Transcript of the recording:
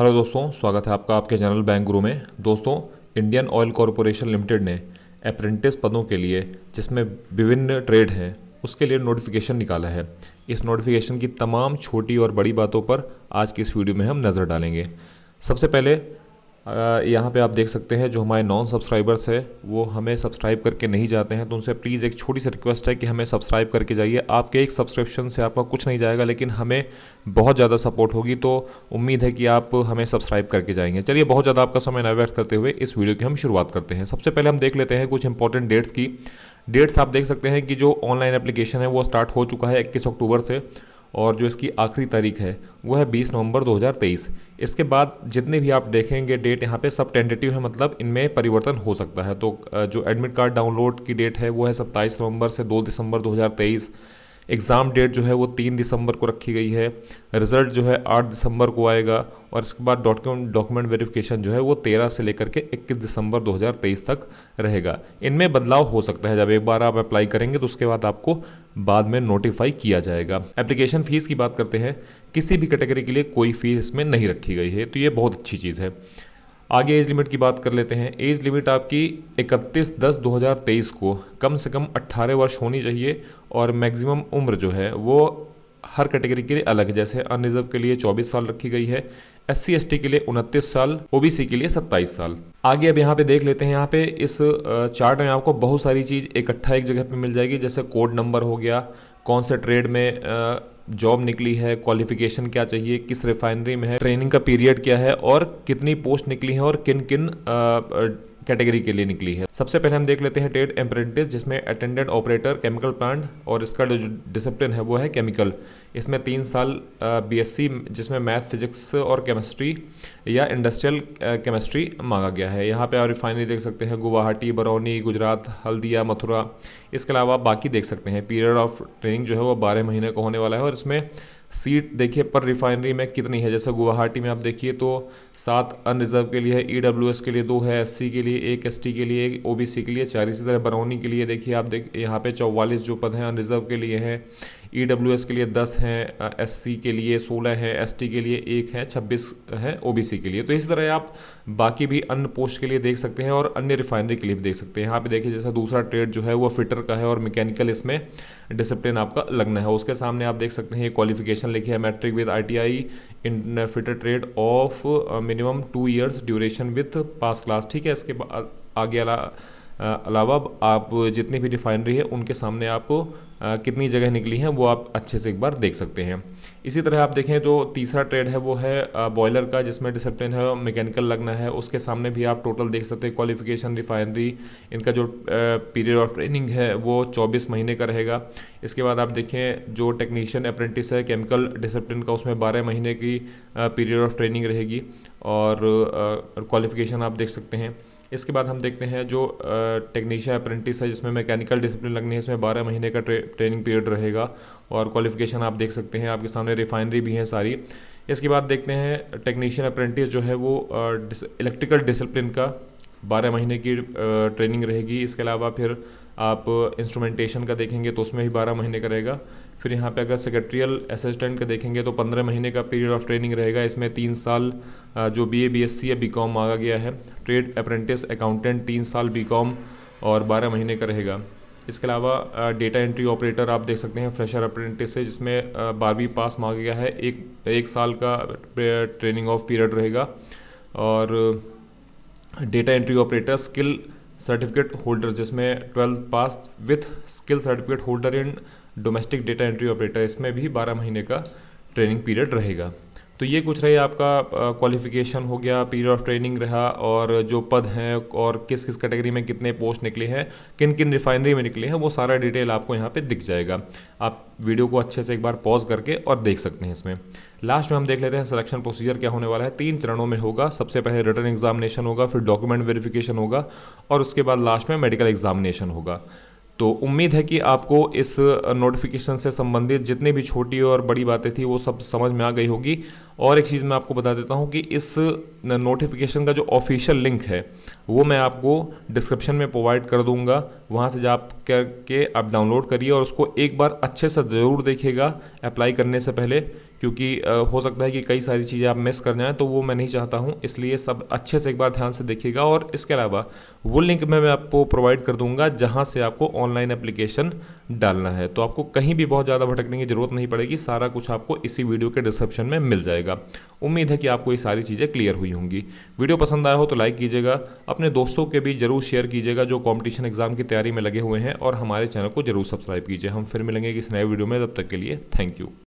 hello दोस्तों स्वागत है आपका आपके चैनल बैंक गुरु में दोस्तों इंडियन ऑयल कॉरपोरेशन लिमिटेड ने अप्रेंटिस पदों के लिए जिसमें विभिन्न ट्रेड हैं उसके लिए नोटिफिकेशन निकाला है इस नोटिफिकेशन की तमाम छोटी और बड़ी बातों पर आज की इस वीडियो में हम नज़र डालेंगे सबसे पहले यहाँ पे आप देख सकते हैं जो हमारे नॉन सब्सक्राइबर्स है वो हमें सब्सक्राइब करके नहीं जाते हैं तो उनसे प्लीज़ एक छोटी सी रिक्वेस्ट है कि हमें सब्सक्राइब करके जाइए आपके एक सब्सक्रिप्शन से आपका कुछ नहीं जाएगा लेकिन हमें बहुत ज़्यादा सपोर्ट होगी तो उम्मीद है कि आप हमें सब्सक्राइब करके जाएंगे चलिए बहुत ज़्यादा आपका समय ना करते हुए इस वीडियो की हम शुरुआत करते हैं सबसे पहले हम देख लेते हैं कुछ इंपॉर्टेंट डेट्स की डेट्स आप देख सकते हैं कि जो ऑनलाइन एप्लीकेशन है वो स्टार्ट हो चुका है इक्कीस अक्टूबर से और जो इसकी आखिरी तारीख है वो है 20 नवंबर 2023 इसके बाद जितने भी आप देखेंगे डेट यहाँ पे सब टेंटेटिव है मतलब इनमें परिवर्तन हो सकता है तो जो एडमिट कार्ड डाउनलोड की डेट है वो है 27 नवंबर से 2 दिसंबर तेईस एग्ज़ाम डेट जो है वो तीन दिसंबर को रखी गई है रिज़ल्ट जो है आठ दिसंबर को आएगा और इसके बाद डॉक्यूमेंट डॉक्यूमेंट वेरिफिकेशन जो है वो तेरह से लेकर के इक्कीस दिसंबर तेईस तक रहेगा इनमें बदलाव हो सकता है जब एक बार आप अप्लाई करेंगे तो उसके बाद आपको बाद में नोटिफाई किया जाएगा एप्लीकेशन फ़ीस की बात करते हैं किसी भी कैटेगरी के लिए कोई फ़ीस इसमें नहीं रखी गई है तो ये बहुत अच्छी चीज़ है आगे एज लिमिट की बात कर लेते हैं एज लिमिट आपकी 31 दस 2023 को कम से कम 18 वर्ष होनी चाहिए और मैक्सिमम उम्र जो है वो हर कैटेगरी के लिए अलग है जैसे अनरिजर्व के लिए 24 साल रखी गई है एस सी के लिए उनतीस साल ओबीसी के लिए 27 साल आगे अब यहाँ पे देख लेते हैं यहाँ पे इस चार्ट में आपको बहुत सारी चीज़ इकट्ठा एक, एक जगह पे मिल जाएगी जैसे कोड नंबर हो गया कौन से ट्रेड में आ, जॉब निकली है क्वालिफिकेशन क्या चाहिए किस रिफाइनरी में है ट्रेनिंग का पीरियड क्या है और कितनी पोस्ट निकली है और किन किन कैटेगरी के लिए निकली है सबसे पहले हम देख लेते हैं टेड अप्रेंटिस जिसमें अटेंडेंट ऑपरेटर केमिकल प्लांट और इसका जो डिसिप्लिन है वो है केमिकल इसमें तीन साल बीएससी जिसमें मैथ फिजिक्स और केमिस्ट्री या इंडस्ट्रियल केमिस्ट्री मांगा गया है यहाँ पे आप रिफाइनरी देख सकते हैं गुवाहाटी बरौनी गुजरात हल्दिया मथुरा इसके अलावा आप बाकी देख सकते हैं पीरियड ऑफ ट्रेनिंग जो है वो बारह महीने का होने वाला है और इसमें सीट देखिए पर रिफाइनरी में कितनी है जैसे गुवाहाटी में आप देखिए तो सात अनरिजर्व के लिए है ई के लिए दो है एस के लिए एक एस के लिए एक ओ के लिए चार इसी तरह बरौनी के लिए देखिए आप देख यहाँ पे चौवालीस जो पद हैं अनरिजर्व के लिए हैं ई के लिए दस हैं एस के लिए सोलह हैं एस के लिए एक है छब्बीस है ओ के लिए तो इस तरह आप बाकी भी अन्य पोस्ट के लिए देख सकते हैं और अन्य रिफाइनरी के लिए भी देख सकते हैं यहाँ पे देखिए जैसा दूसरा ट्रेड जो है वो फिटर का है और मैकेनिकल इसमें डिसिप्लिन आपका लगना है उसके सामने आप देख सकते हैं ये क्वालिफिकेशन ड्यूरेशन लिखी है matric with ITI in fitter trade of minimum two years duration with pass class ठीक है इसके बाद आगे वाला अलावा आप जितनी भी रिफाइनरी है उनके सामने आप कितनी जगह निकली हैं वो आप अच्छे से एक बार देख सकते हैं इसी तरह आप देखें जो तो तीसरा ट्रेड है वो है बॉयलर का जिसमें डिसिप्लिन है मैकेनिकल लगना है उसके सामने भी आप टोटल देख सकते हैं क्वालिफिकेशन रिफाइनरी इनका जो पीरियड ऑफ ट्रेनिंग है वो 24 महीने का रहेगा इसके बाद आप देखें जो टेक्नीशियन अप्रेंटिस है केमिकल डिसिप्लिन का उसमें बारह महीने की पीरियड ऑफ ट्रेनिंग रहेगी और क्वालिफिकेशन आप देख सकते हैं इसके बाद हम देखते हैं जो टेक्नीशियन अप्रेंटिस है जिसमें मैकेनिकल डिसिप्लिन लगनी है इसमें बारह महीने का ट्रे, ट्रेनिंग पीरियड रहेगा और क्वालिफिकेशन आप देख सकते हैं आपके सामने रिफाइनरी भी हैं सारी इसके बाद देखते हैं टेक्नीशियन अप्रेंटिस जो है वो इलेक्ट्रिकल डिसिप्लिन का बारह महीने की ट्रेनिंग रहेगी इसके अलावा फिर आप इंस्ट्रूमेंटेशन का देखेंगे तो उसमें भी बारह महीने का रहेगा फिर यहाँ पे अगर सेक्रेटरियल असिस्टेंट का देखेंगे तो पंद्रह महीने का पीरियड ऑफ ट्रेनिंग रहेगा इसमें तीन साल जो B A B S C या बी कॉम मांगा गया है ट्रेड अप्रेंटिस अकाउंटेंट तीन साल बी कॉम और बारह महीने का रहेगा इसके अलावा डेटा एंट्री ऑपरेटर आप देख सकते हैं फ्रेशर अप्रेंटिस से जिसमें बारहवीं पास मांगा गया है एक एक साल का ट्रेनिंग ऑफ पीरियड रहेगा और data entry operator skill certificate holder जिसमें twelfth pass with skill certificate holder in domestic data entry operator इसमें भी बारह महीने का ट्रेनिंग पीरियड रहेगा तो ये कुछ रहे आपका क्वालिफिकेशन हो गया पीरियड ऑफ ट्रेनिंग रहा और जो पद हैं और किस किस कैटेगरी में कितने पोस्ट निकले हैं किन किन रिफाइनरी में निकले हैं वो सारा डिटेल आपको यहाँ पे दिख जाएगा आप वीडियो को अच्छे से एक बार पॉज करके और देख सकते हैं इसमें लास्ट में हम देख लेते हैं सिलेक्शन प्रोसीजर क्या होने वाला है तीन चरणों में होगा सबसे पहले रिटर्न एग्जामिनेशन होगा फिर डॉक्यूमेंट वेरिफिकेशन होगा और उसके बाद लास्ट में मेडिकल एग्जामिनेशन होगा तो उम्मीद है कि आपको इस नोटिफिकेशन से संबंधित जितनी भी छोटी और बड़ी बातें थी वो सब समझ में आ गई होगी और एक चीज़ मैं आपको बता देता हूँ कि इस नोटिफिकेशन का जो ऑफिशियल लिंक है वो मैं आपको डिस्क्रिप्शन में प्रोवाइड कर दूँगा वहाँ से जा करके आप डाउनलोड करिए और उसको एक बार अच्छे से ज़रूर देखिएगा अप्लाई करने से पहले क्योंकि हो सकता है कि कई सारी चीज़ें आप मिस कर जाएँ तो वो मैं नहीं चाहता हूँ इसलिए सब अच्छे से एक बार ध्यान से देखिएगा और इसके अलावा वो लिंक मैं मैं आपको प्रोवाइड कर दूंगा जहाँ से आपको ऑनलाइन एप्लीकेशन डालना है तो आपको कहीं भी बहुत ज़्यादा भटकने की ज़रूरत नहीं पड़ेगी सारा कुछ आपको इसी वीडियो के डिस्क्रिप्शन में मिल जाएगा जाएगा उम्मीद है कि आपको ये सारी चीज़ें क्लियर हुई होंगी वीडियो पसंद आया हो तो लाइक कीजिएगा अपने दोस्तों के भी जरूर शेयर कीजिएगा जो कॉम्पिटिशन एग्जाम की तैयारी में लगे हुए हैं और हमारे चैनल को जरूर सब्सक्राइब कीजिए हम फिर मिलेंगे किसी नए वीडियो में तब तक के लिए थैंक यू